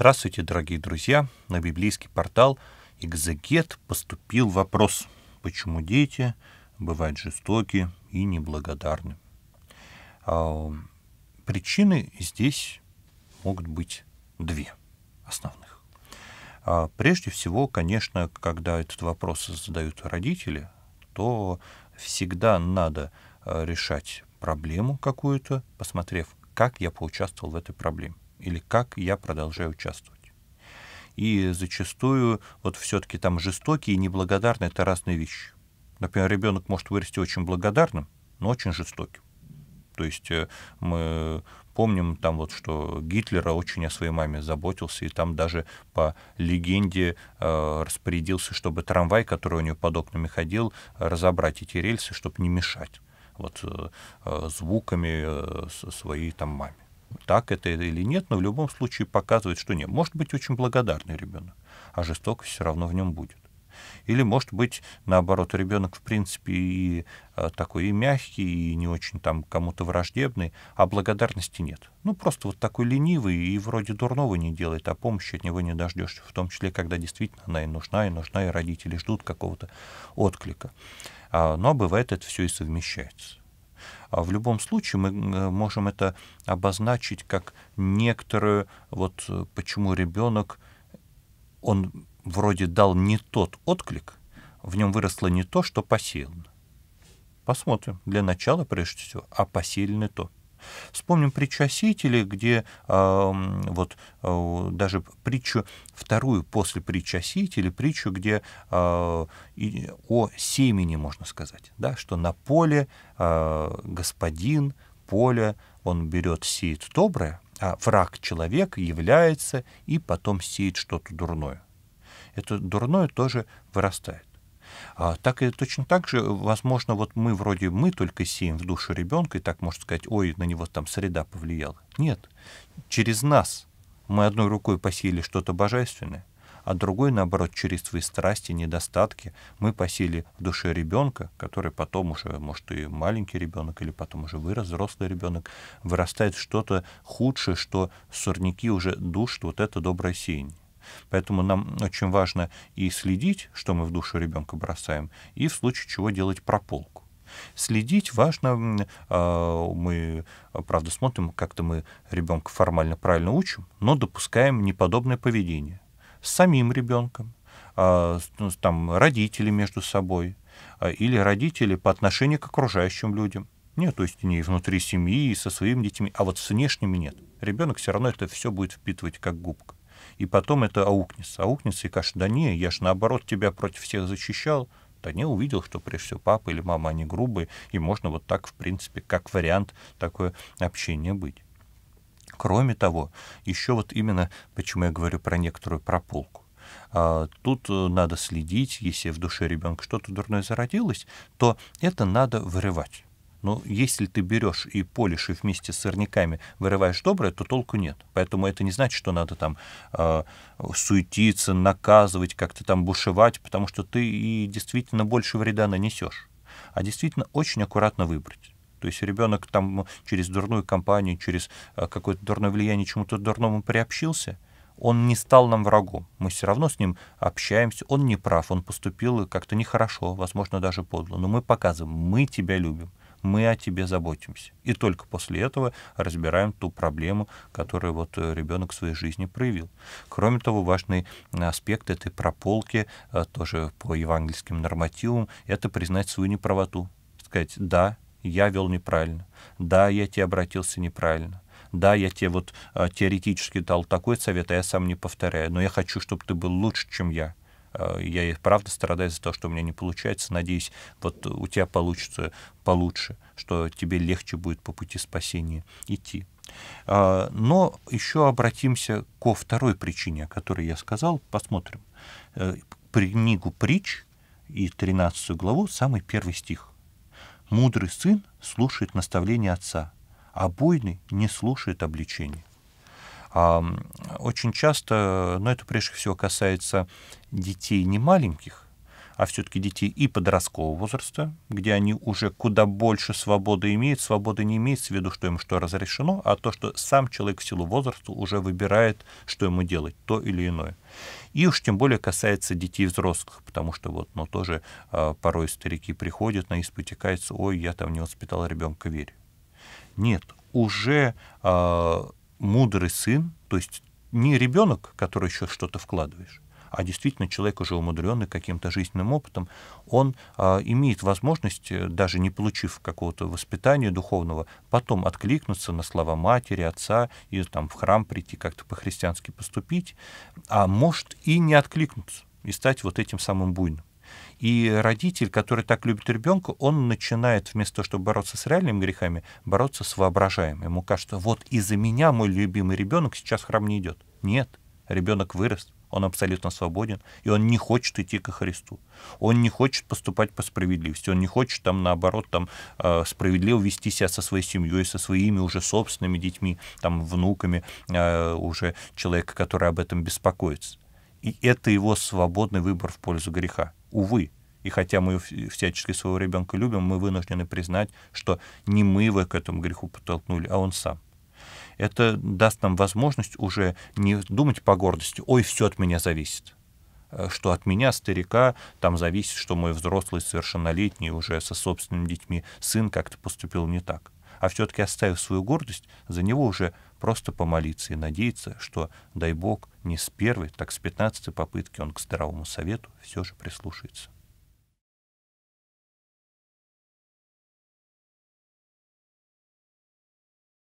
Здравствуйте, дорогие друзья! На библейский портал «Экзегет» поступил вопрос, почему дети бывают жестоки и неблагодарны. А, причины здесь могут быть две основных. А, прежде всего, конечно, когда этот вопрос задают родители, то всегда надо а, решать проблему какую-то, посмотрев, как я поучаствовал в этой проблеме или как я продолжаю участвовать. И зачастую вот все-таки там жестокие и неблагодарные — это разные вещи. Например, ребенок может вырасти очень благодарным, но очень жестоким. То есть э, мы помним там вот, что Гитлера очень о своей маме заботился, и там даже по легенде э, распорядился, чтобы трамвай, который у нее под окнами ходил, разобрать эти рельсы, чтобы не мешать вот э, э звуками э, своей там маме так это или нет, но в любом случае показывает, что нет. Может быть, очень благодарный ребенок, а жестокость все равно в нем будет. Или, может быть, наоборот, ребенок, в принципе, и а, такой и мягкий, и не очень там кому-то враждебный, а благодарности нет. Ну, просто вот такой ленивый и вроде дурного не делает, а помощи от него не дождешься, в том числе, когда действительно она и нужна, и нужна, и родители ждут какого-то отклика. А, но бывает это все и совмещается. А в любом случае мы э, можем это обозначить как некоторую, вот э, почему ребенок, он вроде дал не тот отклик, в нем выросло не то, что посеяно. Посмотрим. Для начала, прежде всего, а посеяли то. Вспомним притчу о где э, вот э, даже притчу вторую после притчи о притчу, где э, и, о семени можно сказать, да, что на поле э, господин поле он берет, сеет доброе, а враг человек является и потом сеет что-то дурное. Это дурное тоже вырастает. А, так и точно так же, возможно, вот мы вроде мы только сеем в душу ребенка, и так можно сказать, ой, на него там среда повлияла. Нет, через нас мы одной рукой посеяли что-то божественное, а другой, наоборот, через свои страсти, недостатки мы посели в душе ребенка, который потом уже, может, и маленький ребенок, или потом уже вырос, взрослый ребенок, вырастает что-то худшее, что сорняки уже душат вот это доброе сеяние. Поэтому нам очень важно и следить, что мы в душу ребенка бросаем, и в случае чего делать прополку. Следить важно, а, мы, правда, смотрим, как-то мы ребенка формально правильно учим, но допускаем неподобное поведение с самим ребенком, а, ну, там, родители между собой а, или родители по отношению к окружающим людям. Нет, то есть не внутри семьи, и со своими детьми, а вот с внешними нет. Ребенок все равно это все будет впитывать как губка и потом это аукнется. Аукнется и кажется, да не, я же наоборот тебя против всех защищал. Да не, увидел, что прежде всего папа или мама, они грубые, и можно вот так, в принципе, как вариант такое общение быть. Кроме того, еще вот именно, почему я говорю про некоторую прополку. А, тут э, надо следить, если в душе ребенка что-то дурное зародилось, то это надо вырывать но ну, если ты берешь и полишь и вместе с сорняками, вырываешь доброе, то толку нет. Поэтому это не значит, что надо там э, суетиться, наказывать, как-то там бушевать, потому что ты и действительно больше вреда нанесешь. А действительно очень аккуратно выбрать. То есть ребенок там через дурную компанию, через э, какое-то дурное влияние чему-то дурному приобщился, он не стал нам врагом. Мы все равно с ним общаемся, он не прав, он поступил как-то нехорошо, возможно, даже подло. Но мы показываем, мы тебя любим мы о тебе заботимся. И только после этого разбираем ту проблему, которую вот э, ребенок в своей жизни проявил. Кроме того, важный э, аспект этой прополки, э, тоже по евангельским нормативам, это признать свою неправоту. Сказать, да, я вел неправильно, да, я тебе обратился неправильно, да, я тебе вот теоретически дал такой совет, а я сам не повторяю, но я хочу, чтобы ты был лучше, чем я. Э, я и правда страдаю за то, что у меня не получается. Надеюсь, вот у тебя получится получше, что тебе легче будет по пути спасения идти. А, но еще обратимся ко второй причине, о которой я сказал. Посмотрим. Э, книгу притч и 13 главу, самый первый стих. «Мудрый сын слушает наставление отца, а буйный не слушает обличения». А, очень часто, но это прежде всего касается детей не маленьких, а все-таки детей и подросткового возраста, где они уже куда больше свободы имеют. Свобода не имеется в виду, что им что разрешено, а то, что сам человек в силу возраста уже выбирает, что ему делать, то или иное. И уж тем более касается детей взрослых, потому что вот, но ну, тоже э, порой старики приходят на испыте, каются, ой, я там не воспитал ребенка вере. Нет, уже э, мудрый сын, то есть не ребенок, который еще что-то вкладываешь, а действительно человек, уже умудренный каким-то жизненным опытом, он а, имеет возможность, э, даже не получив какого-то воспитания духовного, потом откликнуться на слова матери, отца, и там в храм прийти, как-то по-христиански поступить, а может и не откликнуться, и стать вот этим самым буйным. И родитель, который так любит ребенка, он начинает вместо того, чтобы бороться с реальными грехами, бороться с воображаемым. Ему кажется, вот из-за меня мой любимый ребенок сейчас в храм не идет. Нет, ребенок вырос, он абсолютно свободен, и он не хочет идти ко Христу. Он не хочет поступать по справедливости, он не хочет там, наоборот, там, э, справедливо вести себя со своей семьей, со своими уже собственными детьми, там, внуками э, уже человека, который об этом беспокоится. И это его свободный выбор в пользу греха. Увы. И хотя мы всячески своего ребенка любим, мы вынуждены признать, что не мы его к этому греху подтолкнули, а он сам. Это даст нам возможность уже не думать по гордости, ой, все от меня зависит э, что от меня, старика, там зависит, что мой взрослый, совершеннолетний, уже со собственными детьми сын как-то поступил не так. А все-таки оставив свою гордость, за него уже просто помолиться и надеяться, что, дай Бог, не с первой, так с пятнадцатой попытки он к здравому совету все же прислушается.